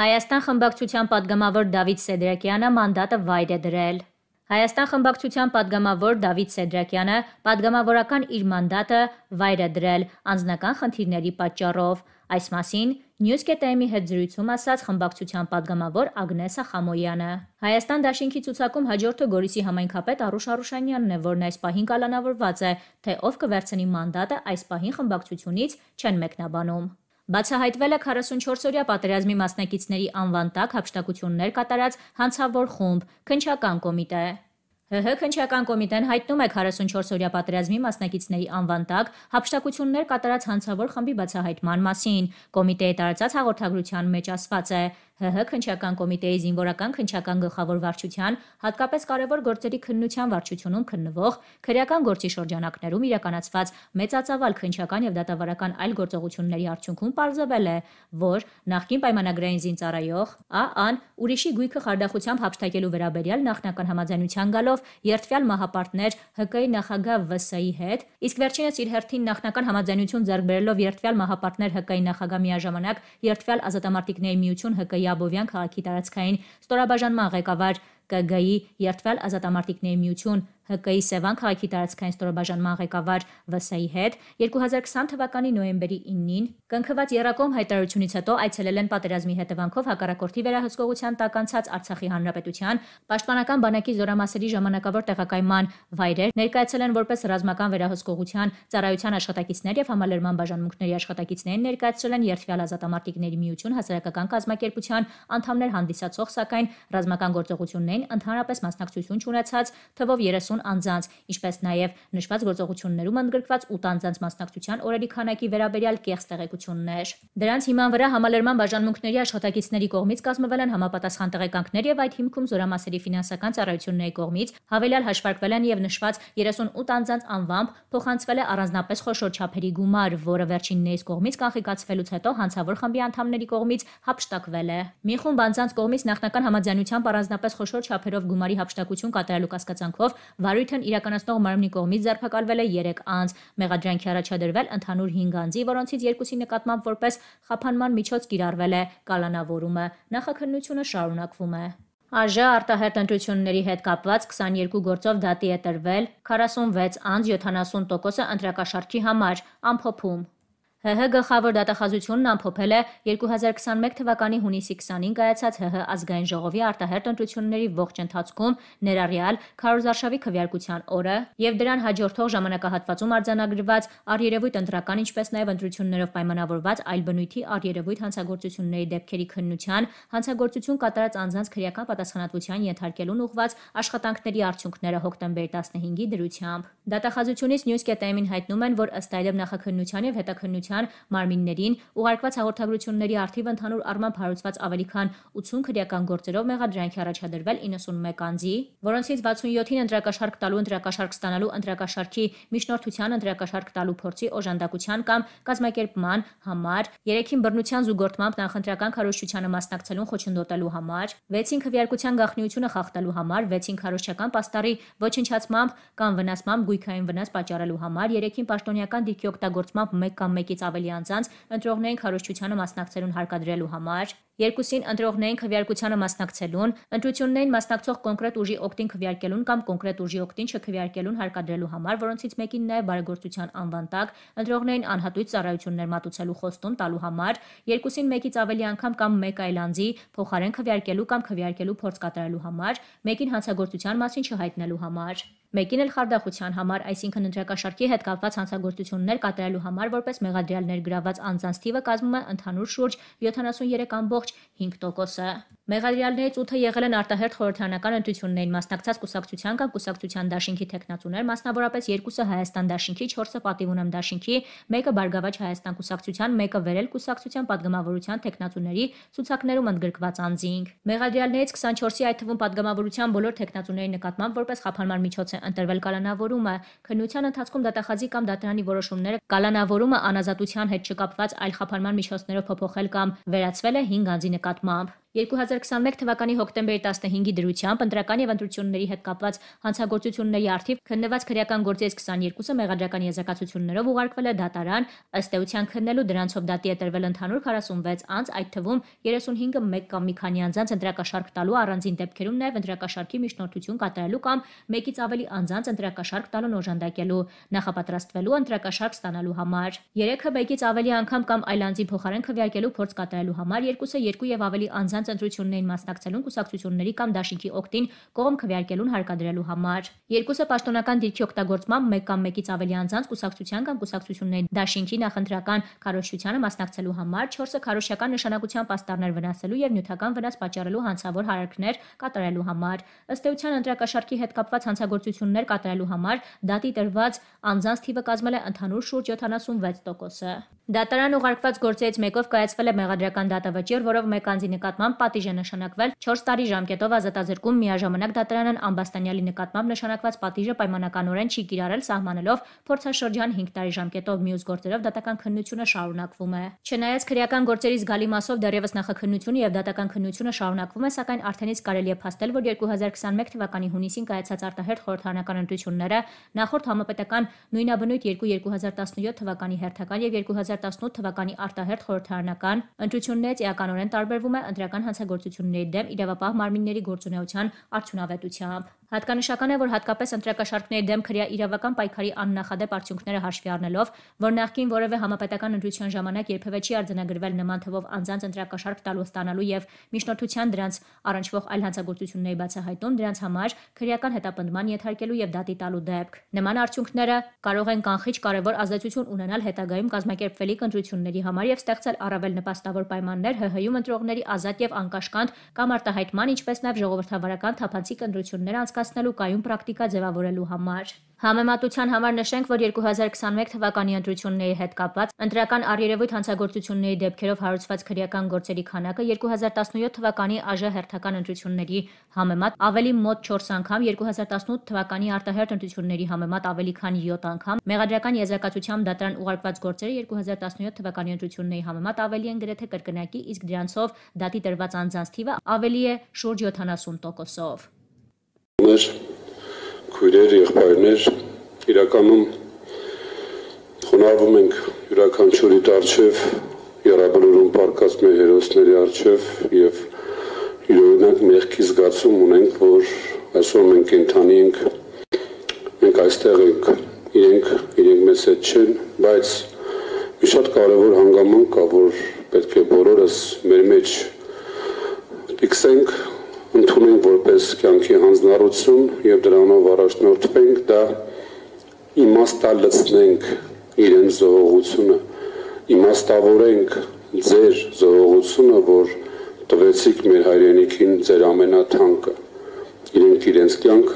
Հայաստան խմբակցության падգամավոր Դավիթ Սեդրակյանը մանդատը վայր է դրել։ Հայաստան խմբակցության падգամավոր Դավիթ Սեդրակյանը падգամավորական իր մանդատը վայր է դրել անձնական խնդիրների պատճառով։ Այս մասին Newsket-ի հետ զրույցում ասաց խմբակցության падգամավոր Ագնեսա Խամոյանը։ Հայաստան Դաշինքի ցուցակում հաջորդը Գորիսի համայնքապետ Արուշ Արուշանյանն է, որն այս պահին կալանավորված է, թե ով կվերցնի մանդատը այս պահին խմբակցությունից չեն մեկնաբանում։ Բացահայտվել է 44-օրյա պատերազմի մասնակիցների անվան տակ հապշտակություններ կատարած հանցավոր խումբ, քնչական կոմիտե։ ՀՀ քնչական կոմիտեն հայտնում է 44-օրյա պատերազմի մասնակիցների անվան տակ հապշտակություններ կատարած հանցավոր խմբի բացահայտման մասին։ Կոմիտեի տարածած հաղորդագրության մեջ ասված է. ՀՀ քնչական կոմիտեի զինվորական քնչական գլխավոր վարչության, հատկապես կարևոր գործերի քննության վարչությունում քննվող քրեական գործի շրջանակներում իրականացված մեծածավալ քնչական եւ դատավարական այլ գործողությունների արդյունքում ողջվել է, որ նախկին պայմանագրային զինծառայող ԱԱՆ ուրիշի գույքը խարդախությամբ հապշտակելու վերաբերյալ նախնական համաձայնության գալով երթվյալ մահապարտներ ՀԿ-ի նախագահ ՎՍ-ի հետ, իսկ վերջինս իր հերթին նախնական համաձայնություն ձեռք բերելով երթվյալ մահապարտներ ՀԿ-ի նախագահ միաժամանակ երթվյալ ազատամարտիկների միություն ՀԿ-ի Աբովյան քաղաքի տարածքային ստորաբաժանման ղեկավար ԿԳ-ի երթվել ազատամարտիկների միություն ՀԿ-ի Սևան քաղաքի տարածքային ստորաբաժանման ղեկավար ՎՍ-ի հետ 2020 թվականի նոյեմբերի 9-ին կնքված Երակոմ հայտարարությունից հետո այցելել են պատերազմի հետևանքով հակառակորդի վերահսկողության տակ անցած Արցախի Հանրապետության Պաշտպանական բանակի զորամասերի ժամանակավոր տեղակայման վայրեր ներկայացել են որպես ռազմական վերահսկողության ծառայության աշխատակիցներ եւ համալրման բաժանմունքների աշխատակիցներին ներկայացրել են երթվել ազատամարտիկների միություն հասարակական կազմակերպության անդամներ հանդիսացող սակայն ռազմական գործողությունների գործողություններին ընդհանրապես մասնակցություն չունեցած թվով 30 անձանց, ինչպես նաև նշված գործողություններում ընդգրկված 8 անձանց մասնակցության օրերի քանակի վերաբերյալ կեղծ տեղեկություններ։ Դրանց հիման վրա համալրման բաժանմունքների աշխատակիցների կողմից կազմվել են համապատասխան տեղեկանքներ եւ այդ հիմքում զորամասերի ֆինանսական ծառայությունների կողմից հավելյալ հաշվարկվել են եւ նշված 38 անձանց անվամբ փոխանցվել է առանձնապես խոշոր չափերի գումար, որը վերջիններից կողմից կանխիկացվելուց հետո հանցավոր խմբի անդամների կողմից հապշտակվել է։ Մի խումբ անձանց կողմից նախնական համաձայնությամբ առանձնապես խոշոր չափերով գումարի հապշտակություն կատարելու կասկածանքով վարույթն իրականացնող մարմնի կողմից ձերբակալվել է 3 անձ, մեղադրանքի առաջադրվել ընդհանուր 5 անձի, որոնցից երկուսի նկատմամբ որպես խափանման միջոց կիրառվել է կալանավորումը։ Նախաքննությունը շարունակվում է։ Արժե արտահերտ ընտրությունների հետ կապված 22 գործով դատի է տրվել 46 անձ 70%-ը ընտրակաշառքի համար ամփոփում ՀՀ գլխավոր դատախազությունն ամփոփել է 2021 թվականի հունիսի 20-ին կայացած ՀՀ ազգային ժողովի արտահերտ ընտրությունների ողջ ընթացքում ներառյալ քարոզարշավի քվեարկության օրը եւ դրան հաջորդող ժամանակահատվածում արձանագրված արիերևույթ ընտրական ինչպես նաեւ ընտրություններով պայմանավորված այլ բնույթի արիերևույթ հանցագործությունների դեպքերի քննության հանցագործություն կատարած անձանց քրեական պատասխանատվության ենթարկելուն ուղված աշխատանքների արդյունքները հոկտեմբերի 15-ի դրությամբ Դատախազությունից Newsket.am-ին հայտնում են, որ ըստ այլև նախաքննության եւ հետաքննության մարմիններին ուղարկված հաղորդագրությունների արդիվը ընդհանուր առմամբ հարուցված ավելի քան 80 քրեական գործերով մեղադրանքի առաջադրվել 91 անձի, որոնցից 67-ին ընտրակաշարք տալու ընտրակաշարք ստանալու ընտրակաշարքի միջնորդության ընտրակաշարք տալու փորձի օժանդակության կամ կազմակերպման համար, 3-ին բռնության զուգորդմամբ նախընտրական քարոշչությանը մասնակցելուն խոչընդոտելու համար, 6-ին քվեարկության գաղտնիությունը խախտելու համար, 6-ին քարոշչական պաստառի ոչնչացմամբ կամ վնասմամբ գույք հոգեկան վնաս պատճառելու համար երեքին պաշտոնական դիրքի օգտագործմամբ մեկ կամ մեկից ավելի անձանց ընտրողներին քարոզչությանը մասնակցելուն հարկադրելու համար երկուսին ընտրողներին քվեարկությանը մասնակցելուն, ընտրություններին մասնակցող կոնկրետ ուժի օկտին քվեարկելուն կամ կոնկրետ ուժի օկտին չքվեարկելուն հարկադրելու համար, որոնցից մեկին նաև բարեգործության անվան տակ, ընտրողներին անհատույց ծառայություններ մատուցելու խոստում տալու համար, երկուսին մեկից ավելի անգամ կամ մեկ այլ անձի փոխարեն քվեարկելու կամ քվեարկելու փորձ կատարելու համար, մեկին հանցագործության մասին չհայտնելու համար։ Մեկին էլ խարդախության համար, այսինքն ընտրակաշարքի հետ կապված հանցագործություններ կատարելու համար, որպես մեղադրյալներ գրաված անձանց թիվը կազմում է ընդհանուր շուրջ 73.5 5%-ը Մեղադրյալներից 8-ը եղել են արտահերթ խորհրդարանական ընտրություններին մասնակցած կուսակցության կամ կուսակցության դաշինքի տեխնատուներ, մասնավորապես 2-ը Հայաստան դաշինքի, 4-ը Պատիվունամ դաշինքի, 1-ը Բարգավաճ Հայաստան կուսակցության, 1-ը Վերել կուսակցության падգամավորության տեխնատուների ցուցակներում ընդգրկված անձինք։ Մեղադրյալներից 24-ի այդ թվում падգամավորության բոլոր տեխնատուների նկատմամբ որպես խափանման միջոց է ընտրվել կալանավորումը։ Քննության ընթացքում դատախազի կամ դատարանի որոշումները կալանավորումը անազատության հետ չկապված այլ խափանման միջոցներով փոփոխել կամ վերացվել է 5 անձի նկատմամբ։ 2021 թվականի հոկտեմբերի 15-ի դրությամբ ընտրական եւ ընտրությունների հետ կապված հանցագործությունների արդիվ քննված քրեական գործիք 22-ը մեղադրական եզակացություններով ուղարկվել է դատարան, ըստ էության քննելու դրանցով դատի է տրվել ընդհանուր 46 անձ, այդ թվում 35-ը 1 կամ մի քանի անձանց ընտրակաշարք տալու առանձին դեպքերում նաեւ ընտրակաշարքի միջնորդություն կատարելու կամ 1-ից ավելի անձանց ընտրակաշարք տալուն օժանդակելու, նախապատրաստվելու ընտրակաշարք ստանալու համար։ 3-ը 1-ից ավելի անգամ կամ այլ անձի փոխարեն քվեարկելու փորձ կատարելու համար, 2-ը 2 եւ ավելի անձանց իրենց ընտրություններին մասնակցելուն կուսակցությունների կամ դաշինքի օկտին կողմ քվեարկելուն հարկադրելու համար։ Երկուսը պաշտոնական դիրքի օգտագործմամբ մեկ կամ մեկից ավելի անձանց կուսակցության կամ կուսակցությունների դաշինքի նախընտրական քարոշչությանը մասնակցելու համար 4-ը քարոշչական նշանակության պաստառներ վնասելու եւ նյութական վնաս պատճառելու հանցավոր հարակներ կատարելու համար։ Ըստ էության ընտրակաշարքի հետ կապված հանցագործություններ կատարելու համար դատի տրված անձանց թիվը կազմել է ընդհանուր շուրջ 76%-ը։ Դատարան ուղարկված գործերից մեկով կայացվել է մեղադրական դատավճիռ, որով մեկ անձի նկատմամբ նկատմամբ պատիժ է նշանակվել 4 տարի ժամկետով ազատազրկում միաժամանակ դատարանն Ամբաստանյալի նկատմամբ նշանակված պատիժը պայմանականորեն չի կիրառել սահմանելով փորձաշրջան 5 տարի ժամկետով մյուս գործերով դատական քննությունը շարունակվում է։ Չնայած քրեական գործերի զգալի մասով դեռևս նախաքննությունը եւ դատական քննությունը շարունակվում է, սակայն արդեն իսկ կարելի է փաստել, որ 2021 թվականի հունիսին կայացած արտահերթ խորհրդարանական ընտրությունները նախորդ համապետական նույնաբնույթ 2-2017 թվականի հերթական եւ 2018 թվականի արտահերթ խորհրդարանական ընտրություններից էականորեն տարբերվում է ընտրական անհանցագործությունների դեմ իրավապահ մարմինների գործունեության արդյունավետությամբ Հատկանշական է, որ հատկապես ընտրակաշարքների դեմ քրեա իրավական պայքարի աննախադեպ արդյունքները հաշվի առնելով, որ նախքին որևէ համապետական ընտրության ժամանակ երբևէ չի արձանագրվել նման թվով անձանց ընտրակաշարք տալու ստանալու եւ միջնորդության դրանց առնչվող այլ հանցագործությունների բացահայտում դրանց համար քրեական հետապնդման ենթարկելու եւ դատի տալու դեպք։ Նման արդյունքները կարող են կանխիչ կարևոր ազդեցություն ունենալ հետագայում կազմակերպվելիք ընտրությունների համար եւ ստեղծել առավել նպաստավոր պայմաններ ՀՀ-ում ընտրողների ազատ եւ անկաշկանդ կամ արտահայտման, ինչպես նաեւ ժողովրդավարական թափանցիկ ընտրություններ անցկա անցկացնելու կայուն պրակտիկա ձևավորելու համար։ Համեմատության համար նշենք, որ 2021 թվականի ընտրությունների հետ կապված ընտրական առերևույթ հանցագործությունների դեպքերով հարուցված քրեական գործերի քանակը 2017 թվականի ԱԺ հերթական ընտրությունների համեմատ ավելի մոտ 4 անգամ, 2018 թվականի արտահերթ ընտրությունների համեմատ ավելի քան 7 անգամ, մեղադրական եզրակացությամբ դատարան ուղարկված գործերը 2017 թվականի ընտրությունների համեմատ ավելի են գրեթե կրկնակի, իսկ դրանցով դատի տրված անձանց թիվը ավելի է շուրջ 70%-ով տատիկներ, քույրեր, եղբայրներ, իրականում խոնարհվում ենք յուրաքանչյուրի արչև, երաբլուրում պարկած մեր հերոսների արչև եւ իրօրինակ մեղքի զգացում ունենք, որ այսօր մենք կենթանի ենք, մենք այստեղ ենք, իրենք իրենք մեզ հետ չեն, բայց մի շատ կարևոր հանգամանք կա, որ պետք է բոլորս մեր մեջ ֆիքսենք ընդունենք որպես կյանքի հանձնառություն եւ դրանով առաջնորդվենք, դա իմաստալցնենք իրենց զողողությունը, իմաստավորենք ձեր զողողությունը, որ տվեցիք մեր հայրենիքին ձեր ամենաթանկը, իրենք իրենց կյանքը